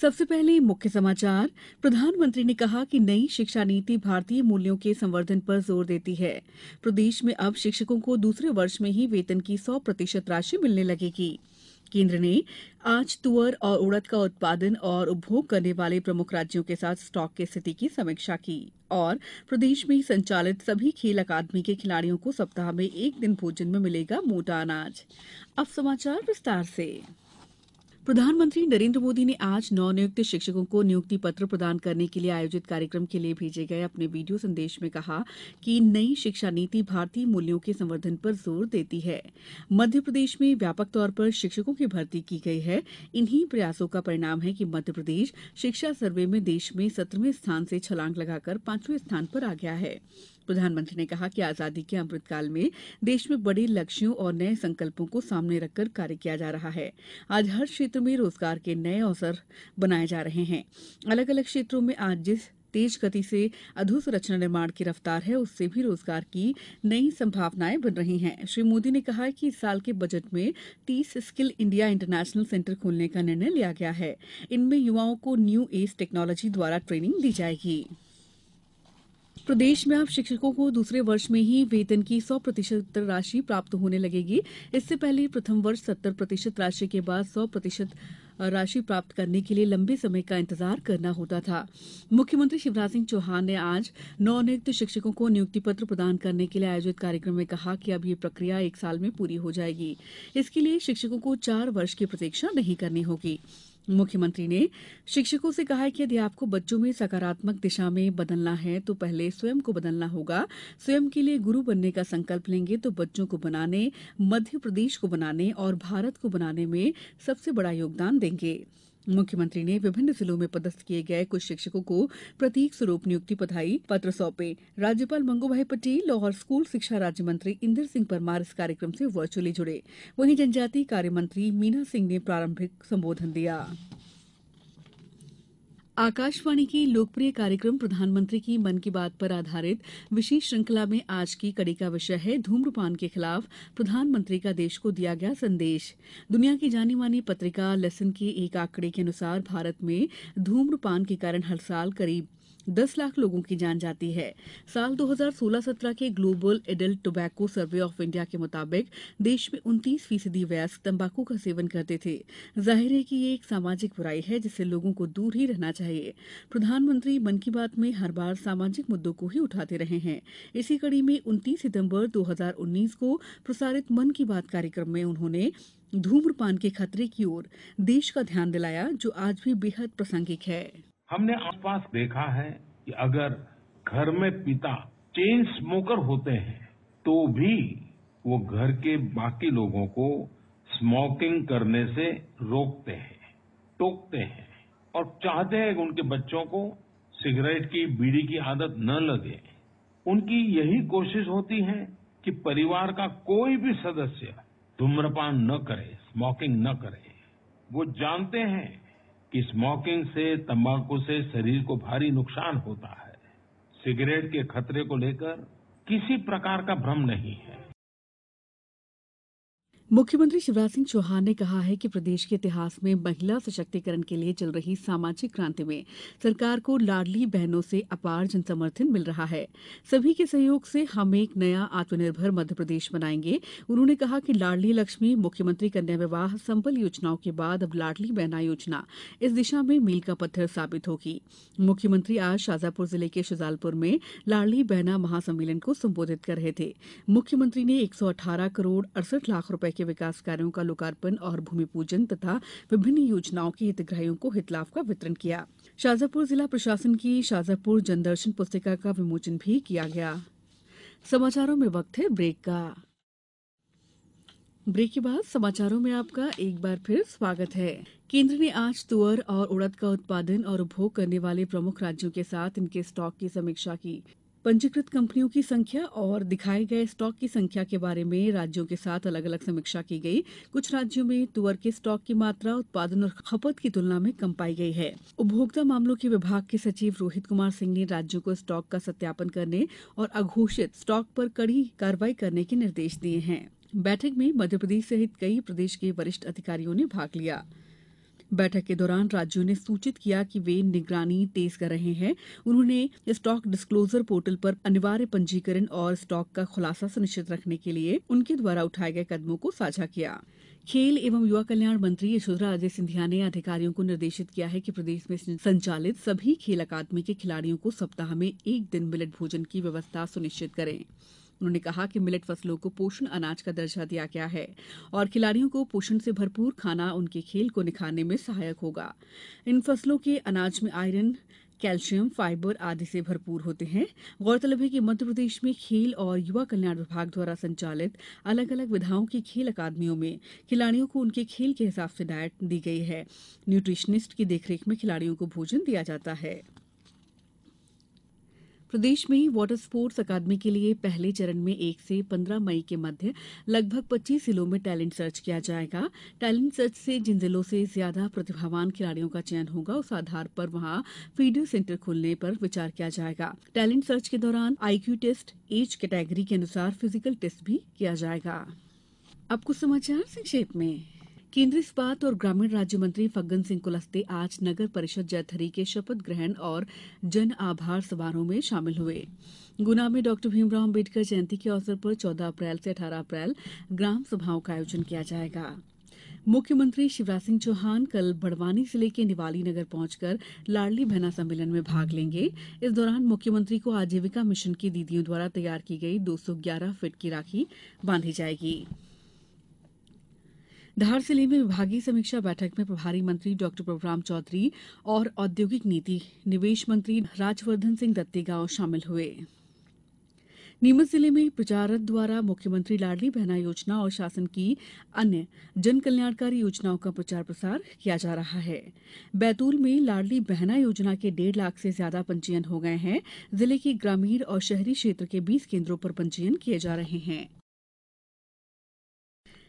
सबसे पहले मुख्य समाचार प्रधानमंत्री ने कहा कि नई शिक्षा नीति भारतीय मूल्यों के संवर्धन पर जोर देती है प्रदेश में अब शिक्षकों को दूसरे वर्ष में ही वेतन की सौ प्रतिशत राशि मिलने लगेगी केंद्र ने आज तुअर और उड़द का उत्पादन और उपभोग करने वाले प्रमुख राज्यों के साथ स्टॉक की स्थिति की समीक्षा की और प्रदेश में संचालित सभी खेल अकादमी के खिलाड़ियों को सप्ताह में एक दिन भोजन में मिलेगा मोटा अनाज अब समाचार विस्तार से प्रधानमंत्री नरेन्द्र मोदी ने आज नवनियुक्त शिक्षकों को नियुक्ति पत्र प्रदान करने के लिए आयोजित कार्यक्रम के लिए भेजे गए अपने वीडियो संदेश में कहा कि नई शिक्षा नीति भारतीय मूल्यों के संवर्धन पर जोर देती है मध्यप्रदेश में व्यापक तौर पर शिक्षकों की भर्ती की गई है इन्हीं प्रयासों का परिणाम है कि मध्यप्रदेश शिक्षा सर्वे में देश में सत्रहवें स्थान से छलांग लगाकर पांचवें स्थान पर आ गया है प्रधानमंत्री ने कहा कि आजादी के अमृतकाल में देश में बड़े लक्ष्यों और नये संकल्पों को सामने रखकर कार्य किया जा रहा है आज हर क्षेत्र में रोजगार के नये अवसर बनाए जा रहे हैं अलग अलग क्षेत्रों में आज जिस तेज गति से अधोसंरचना निर्माण की रफ्तार है उससे भी रोजगार की नई संभावनाएं बन रही हैं श्री मोदी ने कहा कि इस साल के बजट में 30 स्किल इंडिया इंटरनेशनल सेंटर खोलने का निर्णय लिया गया है इनमें युवाओं को न्यू एज टेक्नोलॉजी द्वारा ट्रेनिंग दी जाएगी प्रदेश में अब शिक्षकों को दूसरे वर्ष में ही वेतन की सौ प्रतिशत राशि प्राप्त होने लगेगी इससे पहले प्रथम वर्ष सत्तर प्रतिशत राशि के बाद सौ प्रतिशत राशि प्राप्त करने के लिए लंबे समय का इंतजार करना होता था मुख्यमंत्री शिवराज सिंह चौहान ने आज नवनियुक्त शिक्षकों को नियुक्ति पत्र प्रदान करने के लिए आयोजित कार्यक्रम में कहा कि अब ये प्रक्रिया एक साल में पूरी हो जाएगी इसके लिए शिक्षकों को चार वर्ष की प्रतीक्षा नहीं करनी होगी मुख्यमंत्री ने शिक्षकों से कहा कि यदि आपको बच्चों में सकारात्मक दिशा में बदलना है तो पहले स्वयं को बदलना होगा स्वयं के लिए गुरू बनने का संकल्प लेंगे तो बच्चों को बनाने मध्य प्रदेश को बनाने और भारत को बनाने में सबसे बड़ा योगदान देंगे मुख्यमंत्री ने विभिन्न जिलों में पदस्थ किये गये कुछ शिक्षकों को प्रतीक स्वरूप नियुक्ति बधाई पत्र सौंपे राज्यपाल मंगूभाई पटेल और स्कूल शिक्षा राज्य मंत्री इंदर सिंह परमार इस कार्यक्रम से वर्चुअली जुड़े वहीं जनजातीय कार्य मंत्री मीना सिंह ने प्रारंभिक संबोधन दिया आकाशवाणी के लोकप्रिय कार्यक्रम प्रधानमंत्री की मन की बात पर आधारित विशेष श्रृंखला में आज की कड़ी का विषय है धूम्रपान के खिलाफ प्रधानमंत्री का देश को दिया गया संदेश दुनिया की जानी मानी पत्रिका लेसन के एक आंकड़े के अनुसार भारत में धूम्रपान के कारण हर साल करीब दस लाख लोगों की जान जाती है साल दो हजार सोलह सत्रह के global adult tobacco survey of India के मुताबिक देश में उन्तीस फीसदी व्यस्त तम्बाकू का सेवन करते थे जाहिर है कि ये एक सामाजिक बुराई है जिससे लोगों को दूर ही रहना चाहिए प्रधानमंत्री मन की बात में हर बार सामाजिक मुद्दों को ही उठाते रहे हैं इसी कड़ी में उनतीस सितम्बर दो को प्रसारित मन की बात कार्यक्रम में उन्होंने धूम्रपान के खतरे की ओर देश का ध्यान दिलाया जो आज भी बेहद प्रासंगिक है हमने आसपास देखा है कि अगर घर में पिता चेन स्मोकर होते हैं तो भी वो घर के बाकी लोगों को स्मोकिंग करने से रोकते हैं टोकते हैं और चाहते हैं कि उनके बच्चों को सिगरेट की बीड़ी की आदत न लगे उनकी यही कोशिश होती है कि परिवार का कोई भी सदस्य धूम्रपान न करे स्मोकिंग न करे वो जानते हैं कि स्मोकिंग से तम्बाकू से शरीर को भारी नुकसान होता है सिगरेट के खतरे को लेकर किसी प्रकार का भ्रम नहीं है मुख्यमंत्री शिवराज सिंह चौहान ने कहा है कि प्रदेश के इतिहास में महिला सशक्तिकरण के लिए चल रही सामाजिक क्रांति में सरकार को लाडली बहनों से अपार जनसमर्थन मिल रहा है सभी के सहयोग से हम एक नया आत्मनिर्भर मध्यप्रदेश बनाएंगे उन्होंने कहा कि लाडली लक्ष्मी मुख्यमंत्री कन्या विवाह संबल योजनाओं के बाद अब लाडली बहना योजना इस दिशा में मील का पत्थर साबित होगी मुख्यमंत्री आज शाजापुर जिले के शुजालपुर में लाडली बहना महासम्मेलन को संबोधित कर रहे थे मुख्यमंत्री ने एक करोड़ अड़सठ लाख रूपये के विकास कार्यों का लोकार्पण और भूमिपूजन तथा विभिन्न योजनाओं के हितग्राहियों को हितलाभ का वितरण किया शाजापुर जिला प्रशासन की शाजापुर जनदर्शन पुस्तिका का विमोचन भी किया गया समाचारों में वक्त है ब्रेक का ब्रेक के बाद समाचारों में आपका एक बार फिर स्वागत है केंद्र ने आज तुअर और उड़द का उत्पादन और उपभोग करने वाले प्रमुख राज्यों के साथ इनके स्टॉक की समीक्षा की पंजीकृत कंपनियों की संख्या और दिखाए गए स्टॉक की संख्या के बारे में राज्यों के साथ अलग अलग समीक्षा की गई कुछ राज्यों में तुअर के स्टॉक की मात्रा उत्पादन और खपत की तुलना में कम पाई गई है उपभोक्ता मामलों के विभाग के सचिव रोहित कुमार सिंह ने राज्यों को स्टॉक का सत्यापन करने और अघोषित स्टॉक पर कड़ी कार्रवाई करने के निर्देश दिए हैं बैठक में मध्यप्रदेश सहित कई प्रदेश के वरिष्ठ अधिकारियों ने भाग लिया बैठक के दौरान राज्यों ने सूचित किया कि वे निगरानी तेज कर रहे हैं उन्होंने स्टॉक डिस्क्लोजर पोर्टल पर अनिवार्य पंजीकरण और स्टॉक का खुलासा सुनिश्चित रखने के लिए उनके द्वारा उठाए गए कदमों को साझा किया खेल एवं युवा कल्याण मंत्री यशोधरा अजय सिंधिया ने अधिकारियों को निर्देशित किया है कि प्रदेश में संचालित सभी खेल अकादमी के खिलाड़ियों को सप्ताह में एक दिन मिलेट भोजन की व्यवस्था सुनिश्चित करें उन्होंने कहा कि मिलेट फसलों को पोषण अनाज का दर्जा दिया गया है और खिलाड़ियों को पोषण से भरपूर खाना उनके खेल को निखारने में सहायक होगा इन फसलों के अनाज में आयरन कैल्शियम फाइबर आदि से भरपूर होते हैं गौरतलब है कि मध्यप्रदेश में खेल और युवा कल्याण विभाग द्वारा संचालित अलग अलग विधाओं की खेल अकादमियों में खिलाड़ियों को उनके खेल के हिसाब से डाइट दी गई है न्यूट्रिशनिस्ट की देखरेख में खिलाड़ियों को भोजन दिया जाता है प्रदेश में वाटर स्पोर्ट्स अकादमी के लिए पहले चरण में एक से पन्द्रह मई के मध्य लगभग पच्चीस जिलों में टैलेंट सर्च किया जाएगा टैलेंट सर्च से जिन जिलों से ज्यादा प्रतिभावान खिलाड़ियों का चयन होगा उस आधार पर वहां फीडर सेंटर खोलने पर विचार किया जाएगा टैलेंट सर्च के दौरान आईक्यू टेस्ट एज कैटेगरी के अनुसार फिजिकल टेस्ट भी किया जाएगा अब कुछ समाचार संक्षेप में केन्द्रीय इस्पात और ग्रामीण राज्य मंत्री फग्गन सिंह कुलस्ते आज नगर परिषद जैतहरी के शपथ ग्रहण और जन आभार समारोह में शामिल हुए गुना में डॉ भीमराव अम्बेडकर जयंती के अवसर पर 14 अप्रैल से 18 अप्रैल ग्राम सभाओं का आयोजन किया जाएगा मुख्यमंत्री शिवराज सिंह चौहान कल बड़वानी जिले के निवाली नगर पहुंचकर लाडली बहना सम्मेलन में भाग लेंगे इस दौरान मुख्यमंत्री को आजीविका मिशन की दीदियों द्वारा तैयार की गई 211 फीट की राखी बांधी जाएगी धार जिले में विभागीय समीक्षा बैठक में प्रभारी मंत्री डॉ प्रभुराम चौधरी और औद्योगिक नीति निवेश मंत्री राजवर्धन सिंह दत्तीगांव शामिल हुए नीमच जिले में प्रचारक द्वारा मुख्यमंत्री लाडली बहना योजना और शासन की अन्य जन कल्याणकारी योजनाओं का प्रचार प्रसार किया जा रहा है बैतूल में लाडली बहना योजना के डेढ़ लाख से ज्यादा पंजीयन हो गए हैं जिले के ग्रामीण और शहरी क्षेत्र के बीस केंद्रों पर पंजीयन किए जा रहे हैं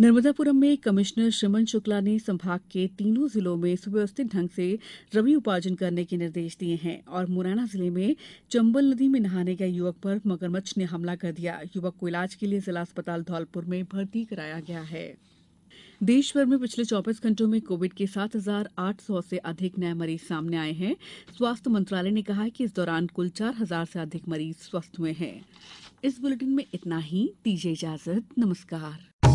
नर्मदापुरम में कमिश्नर श्रमन शुक्ला ने संभाग के तीनों जिलों में सुव्यवस्थित ढंग से रबी उपार्जन करने के निर्देश दिए हैं और मुरैना जिले में चंबल नदी में नहाने गए युवक पर मगरमच्छ ने हमला कर दिया युवक को इलाज के लिए जिला अस्पताल धौलपुर में भर्ती कराया गया है देश भर में पिछले 24 घंटों में कोविड के 7,800 से अधिक नए मरीज सामने आए हैं स्वास्थ्य मंत्रालय ने कहा है कि इस दौरान कुल 4,000 से अधिक मरीज स्वस्थ हुए हैं इस बुलेटिन में इतना ही दीजिए इजाजत नमस्कार